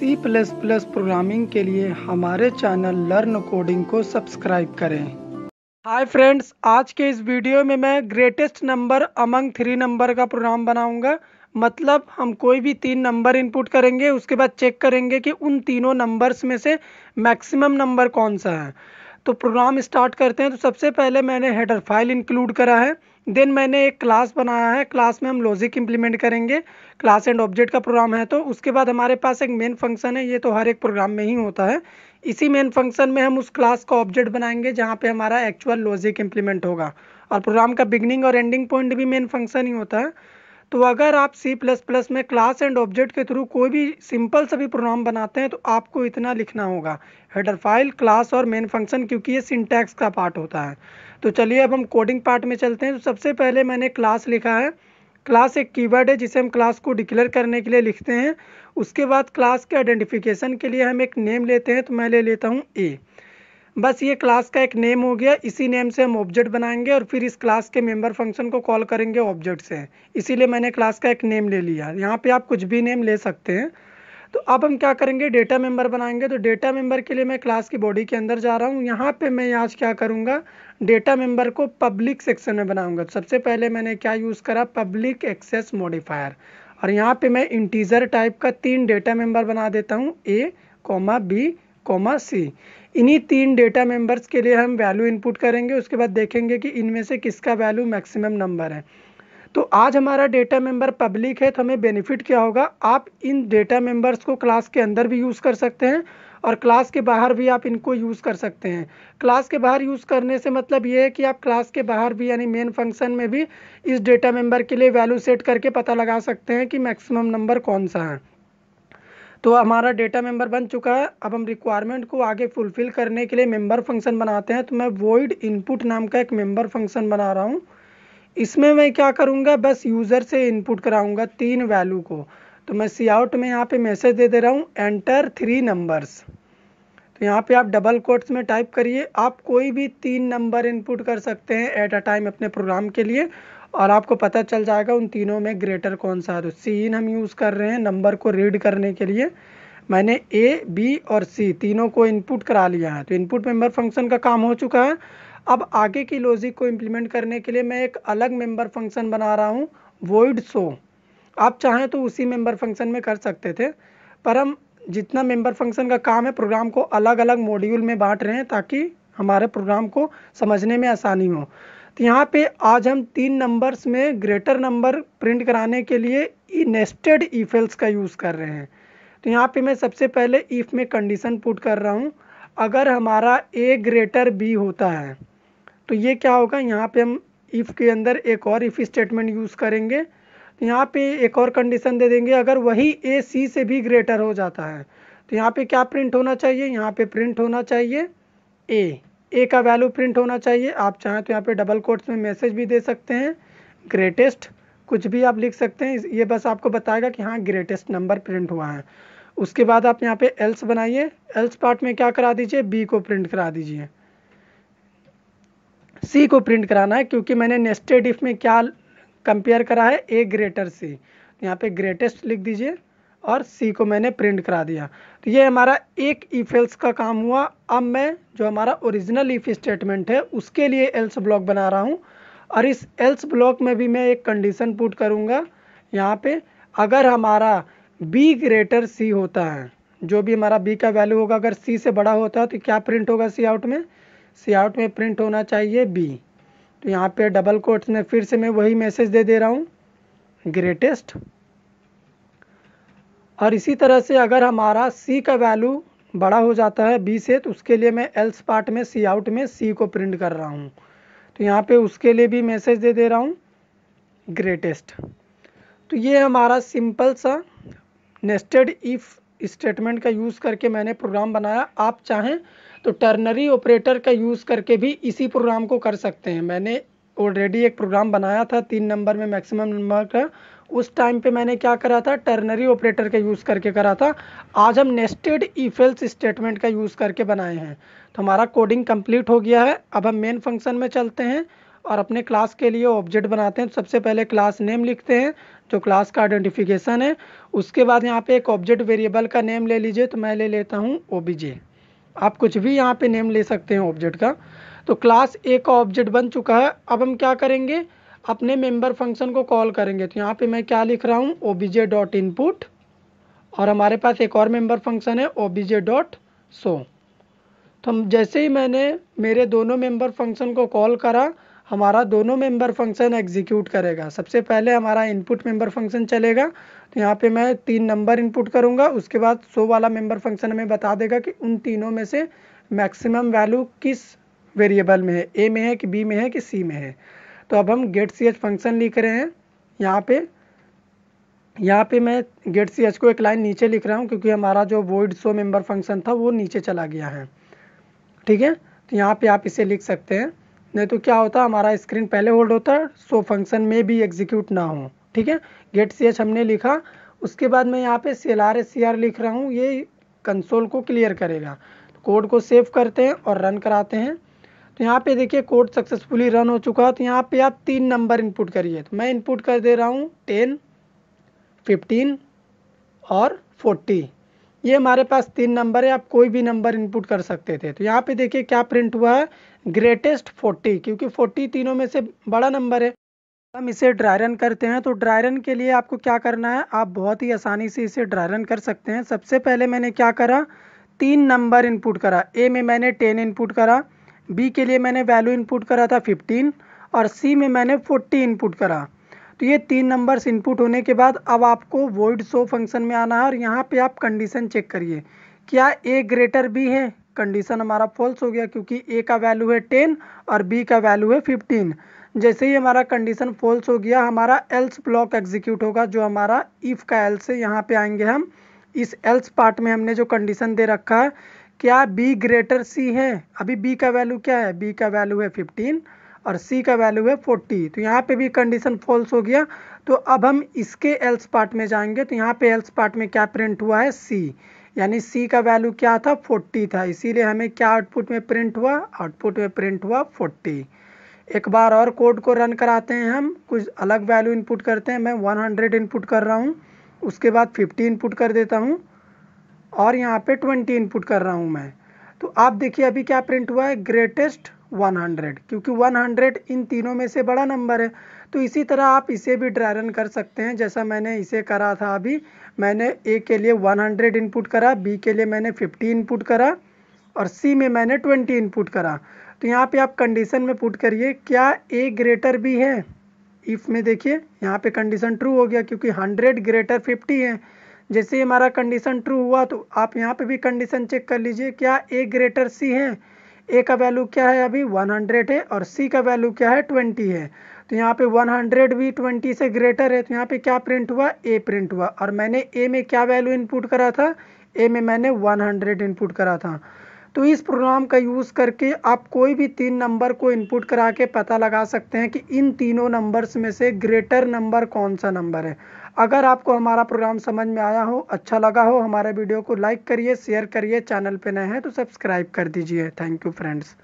सी plus plus programming के लिए हमारे चैनल लर्न कोडिंग को सब्सक्राइब करें हाय फ्रेंड्स आज के इस वीडियो में मैं greatest number among three number का प्रोग्राम बनाऊंगा मतलब हम कोई भी तीन नंबर इनपुट करेंगे उसके बाद चेक करेंगे कि उन तीनों नंबर्स में से मैक्सिमम नंबर कौन सा है तो प्रोग्राम स्टार्ट करते हैं तो सबसे पहले मैंने हेडर फाइल इंक्लूड करा है देन मैंने एक क्लास बनाया है क्लास में हम लॉजिक इंप्लीमेंट करेंगे क्लास एंड ऑब्जेक्ट का प्रोग्राम है तो उसके बाद हमारे पास एक मेन फंक्शन है ये तो हर एक प्रोग्राम में ही होता है इसी मेन फंक्शन में हम उस क्लास का ऑब्जेक्ट बनाएंगे जहाँ पे हमारा एक्चुअल लॉजिक इंप्लीमेंट होगा और प्रोग्राम का बिगनिंग और एंडिंग पॉइंट भी मेन फंक्शन ही होता है तो अगर आप सी प्लस प्लस में क्लास एंड ऑब्जेक्ट के थ्रू कोई भी सिंपल सा भी प्रोग्राम बनाते हैं तो आपको इतना लिखना होगा हेडर फाइल क्लास और मेन फंक्शन क्योंकि ये सिंटैक्स का पार्ट होता है तो चलिए अब हम कोडिंग पार्ट में चलते हैं तो सबसे पहले मैंने क्लास लिखा है क्लास एक कीवर्ड है जिसे हम क्लास को डिक्लेयर करने के लिए लिखते हैं उसके बाद क्लास के आइडेंटिफिकेशन के लिए हम एक नेम लेते हैं तो मैं ले लेता हूँ ए बस ये क्लास का एक नेम हो गया इसी नेम से हम ऑब्जेक्ट बनाएंगे और फिर इस क्लास के मेंबर फंक्शन को कॉल करेंगे ऑब्जेक्ट से इसीलिए मैंने क्लास का एक नेम ले लिया यहाँ पे आप कुछ भी नेम ले सकते हैं तो अब हम क्या करेंगे डेटा मेंबर बनाएंगे तो डेटा मेंबर के लिए मैं क्लास की बॉडी के अंदर जा रहा हूँ यहाँ पर मैं आज क्या करूँगा डेटा मेंबर को पब्लिक सेक्शन में बनाऊँगा तो सबसे पहले मैंने क्या यूज़ करा पब्लिक एक्सेस मॉडिफायर और यहाँ पर मैं इंटीजर टाइप का तीन डेटा मेंबर बना देता हूँ A comma B comma C इन्हीं तीन डेटा मेंबर्स के लिए हम वैल्यू इनपुट करेंगे उसके बाद देखेंगे कि इनमें से किसका वैल्यू मैक्सिमम नंबर है तो आज हमारा डेटा मेंबर पब्लिक है तो हमें बेनिफिट क्या होगा आप इन डेटा मेंबर्स को क्लास के अंदर भी यूज़ कर सकते हैं और क्लास के बाहर भी आप इनको यूज़ कर सकते हैं क्लास के बाहर यूज़ करने से मतलब ये है कि आप क्लास के बाहर भी यानी मेन फंक्शन में भी इस डेटा मेंबर के लिए वैल्यू सेट करके पता लगा सकते हैं कि मैक्सिमम नंबर कौन सा है तो हमारा डेटा मेंबर बन चुका है अब हम रिक्वायरमेंट को आगे फुलफिल करने के लिए मेंबर फंक्शन बनाते हैं तो मैं वॉइड इनपुट नाम का एक मेंबर फंक्शन बना रहा हूँ इसमें मैं क्या करूँगा बस यूज़र से इनपुट कराऊँगा तीन वैल्यू को तो मैं सी आउट में यहाँ पे मैसेज दे दे रहा हूँ एंटर थ्री नंबर्स तो यहाँ पे आप डबल कोट्स में टाइप करिए आप कोई भी तीन नंबर इनपुट कर सकते हैं एट अ टाइम अपने प्रोग्राम के लिए और आपको पता चल जाएगा उन तीनों में ग्रेटर कौन सा है तो सीन हम यूज़ कर रहे हैं नंबर को रीड करने के लिए मैंने ए बी और सी तीनों को इनपुट करा लिया है तो इनपुट मेंबर फंक्शन का काम हो चुका है अब आगे की लॉजिक को इम्प्लीमेंट करने के लिए मैं एक अलग मेंबर फंक्शन बना रहा हूँ वोइड सो आप चाहें तो उसी मेंबर फंक्शन में कर सकते थे पर हम जितना मेंबर फंक्शन का काम है प्रोग्राम को अलग अलग मॉड्यूल में बांट रहे हैं ताकि हमारे प्रोग्राम को समझने में आसानी हो तो यहाँ पे आज हम तीन नंबर्स में ग्रेटर नंबर प्रिंट कराने के लिए नेस्टेड e ईफेल्स का यूज़ कर रहे हैं तो यहाँ पे मैं सबसे पहले ईफ में कंडीशन पुट कर रहा हूँ अगर हमारा ए ग्रेटर बी होता है तो ये क्या होगा यहाँ पे हम इफ़ के अंदर एक और इफ़ स्टेटमेंट यूज़ करेंगे तो यहाँ पे एक और कंडीशन दे देंगे अगर वही ए सी से भी ग्रेटर हो जाता है तो यहाँ पे क्या प्रिंट होना चाहिए यहाँ पे प्रिंट होना चाहिए ए ए का वैल्यू प्रिंट होना चाहिए आप चाहें तो यहाँ पे डबल कोट्स में मैसेज भी दे सकते हैं ग्रेटेस्ट कुछ भी आप लिख सकते हैं ये बस आपको बताएगा कि हाँ ग्रेटेस्ट नंबर प्रिंट हुआ है उसके बाद आप यहाँ पे एल्स बनाइए एल्स पार्ट में क्या करा दीजिए बी को प्रिंट करा दीजिए सी को प्रिंट कराना है क्योंकि मैंने नेस्टेड इफ में क्या कंपेयर करा है ए ग्रेटर सी यहाँ पे ग्रेटेस्ट लिख दीजिए और सी को मैंने प्रिंट करा दिया तो ये हमारा एक ईफ एल्स का काम हुआ अब मैं जो हमारा ओरिजिनल ईफ स्टेटमेंट है उसके लिए एल्स ब्लॉक बना रहा हूँ और इस एल्स ब्लॉक में भी मैं एक कंडीशन पुट करूँगा यहाँ पे अगर हमारा बी ग्रेटर सी होता है जो भी हमारा बी का वैल्यू होगा अगर सी से बड़ा होता है तो क्या प्रिंट होगा सी आउट में सी आउट में प्रिंट होना चाहिए बी तो यहाँ पे डबल कोट्स में फिर से मैं वही मैसेज दे दे रहा हूँ ग्रेटेस्ट और इसी तरह से अगर हमारा सी का वैल्यू बड़ा हो जाता है बी से तो उसके लिए मैं एल्स पार्ट में सी आउट में सी को प्रिंट कर रहा हूँ तो यहाँ पे उसके लिए भी मैसेज दे दे रहा हूँ ग्रेटेस्ट तो ये हमारा सिंपल सा नेस्टेड इफ़ स्टेटमेंट का यूज़ करके मैंने प्रोग्राम बनाया आप चाहें तो टर्नरी ऑपरेटर का यूज़ करके भी इसी प्रोग्राम को कर सकते हैं मैंने ऑलरेडी एक प्रोग्राम बनाया था तीन नंबर में मैक्सिमम नंबर का उस टाइम पे मैंने क्या करा था टर्नरी ऑपरेटर का यूज़ करके करा था आज हम नेस्टेड ईफेल्स स्टेटमेंट का यूज़ करके बनाए हैं तो हमारा कोडिंग कंप्लीट हो गया है अब हम मेन फंक्शन में चलते हैं और अपने क्लास के लिए ऑब्जेक्ट बनाते हैं तो सबसे पहले क्लास नेम लिखते हैं जो क्लास का आइडेंटिफिकेशन है उसके बाद यहाँ पे एक ऑब्जेक्ट वेरिएबल का नेम ले लीजिए तो मैं ले लेता हूँ ओबीजे आप कुछ भी यहाँ पे नेम ले सकते हैं ऑब्जेक्ट का तो क्लास ए का ऑब्जेक्ट बन चुका है अब हम क्या करेंगे अपने मेंबर फंक्शन को कॉल करेंगे तो यहाँ पे मैं क्या लिख रहा हूँ बीजे डॉट इनपुट और हमारे पास एक और मेंबर फंक्शन है बीजे डॉट सो तो जैसे ही मैंने मेरे दोनों मेंबर फंक्शन को कॉल करा हमारा दोनों मेंबर फंक्शन एग्जीक्यूट करेगा सबसे पहले हमारा इनपुट मेंबर फंक्शन चलेगा तो यहाँ पे मैं तीन नंबर इनपुट करूँगा उसके बाद सो वाला मेंबर फंक्शन हमें बता देगा कि उन तीनों में से मैक्सिमम वैल्यू किस वेरिएबल में है ए में है कि बी में है कि सी में है तो अब हम गेट सी एच फंक्शन लिख रहे हैं यहाँ पे यहाँ पे मैं गेट सी एच को एक लाइन नीचे लिख रहा हूँ क्योंकि हमारा जो वोइड सो मेंबर फंक्शन था वो नीचे चला गया है ठीक है तो यहाँ पे आप इसे लिख सकते हैं नहीं तो क्या होता हमारा स्क्रीन पहले होल्ड होता सो फंक्शन में भी एग्जीक्यूट ना हो ठीक है गेट सी एच हमने लिखा उसके बाद मैं यहाँ पे C L R S C R लिख रहा हूँ ये कंसोल को क्लियर करेगा कोड को सेव करते हैं और रन कराते हैं तो यहाँ पे देखिए कोड सक्सेसफुली रन हो चुका तो यहाँ पे आप तीन नंबर इनपुट करिए तो मैं इनपुट कर दे रहा हूँ टेन फिफ्टीन और फोर्टी ये हमारे पास तीन नंबर है आप कोई भी नंबर इनपुट कर सकते थे तो यहाँ पे देखिए क्या प्रिंट हुआ है ग्रेटेस्ट फोर्टी क्योंकि फोर्टी तीनों में से बड़ा नंबर है हम इसे ड्राई रन करते हैं तो ड्राई रन के लिए आपको क्या करना है आप बहुत ही आसानी से इसे ड्राई रन कर सकते हैं सबसे पहले मैंने क्या करा तीन नंबर इनपुट करा ए में मैंने टेन इनपुट करा बी के लिए मैंने वैल्यू इनपुट करा था 15 और सी में मैंने 40 इनपुट करा तो ये तीन नंबर्स इनपुट होने के बाद अब आपको वोइड सो फंक्शन में आना है और यहाँ पे आप कंडीशन चेक करिए क्या ए ग्रेटर बी है कंडीशन हमारा फॉल्स हो गया क्योंकि ए का वैल्यू है 10 और बी का वैल्यू है 15 जैसे ही हमारा कंडीशन फॉल्स हो गया हमारा एल्स ब्लॉक एग्जीक्यूट होगा जो हमारा इफ़ का एल्स है यहाँ पर आएंगे हम इस एल्स पार्ट में हमने जो कंडीशन दे रखा है क्या b ग्रेटर c है अभी b का वैल्यू क्या है b का वैल्यू है 15 और c का वैल्यू है 40 तो यहाँ पे भी कंडीशन फॉल्स हो गया तो अब हम इसके एल्स पार्ट में जाएंगे तो यहाँ पे एल्स पार्ट में क्या प्रिंट हुआ है c यानी c का वैल्यू क्या था 40 था इसीलिए हमें क्या आउटपुट में प्रिंट हुआ आउटपुट में प्रिंट हुआ फोर्टी एक बार और कोड को रन कराते हैं हम कुछ अलग वैल्यू इनपुट करते हैं मैं वन इनपुट कर रहा हूँ उसके बाद फिफ्टी इनपुट कर देता हूँ और यहाँ पे 20 इनपुट कर रहा हूँ मैं तो आप देखिए अभी क्या प्रिंट हुआ है ग्रेटेस्ट 100 क्योंकि 100 इन तीनों में से बड़ा नंबर है तो इसी तरह आप इसे भी ड्राई रन कर सकते हैं जैसा मैंने इसे करा था अभी मैंने ए के लिए 100 इनपुट करा बी के लिए मैंने 50 इनपुट करा और सी में मैंने 20 इनपुट करा तो यहाँ पे आप कंडीशन में पुट करिए क्या ए ग्रेटर भी है इफ़ में देखिए यहाँ पे कंडीशन ट्रू हो गया क्योंकि हंड्रेड ग्रेटर फिफ्टी है जैसे ही हमारा कंडीशन ट्रू हुआ तो आप यहाँ पे भी कंडीशन चेक कर लीजिए क्या ए ग्रेटर सी है ए का वैल्यू क्या है अभी 100 है और सी का वैल्यू क्या है 20 है तो यहाँ पे 100 भी 20 से ग्रेटर है तो यहाँ पे क्या प्रिंट हुआ ए प्रिंट हुआ और मैंने ए में क्या वैल्यू इनपुट करा था ए में मैंने 100 इनपुट करा था तो इस प्रोग्राम का यूज़ करके आप कोई भी तीन नंबर को इनपुट करा के पता लगा सकते हैं कि इन तीनों नंबर्स में से ग्रेटर नंबर कौन सा नंबर है अगर आपको हमारा प्रोग्राम समझ में आया हो अच्छा लगा हो हमारे वीडियो को लाइक करिए शेयर करिए चैनल पर नए हैं तो सब्सक्राइब कर दीजिए थैंक यू फ्रेंड्स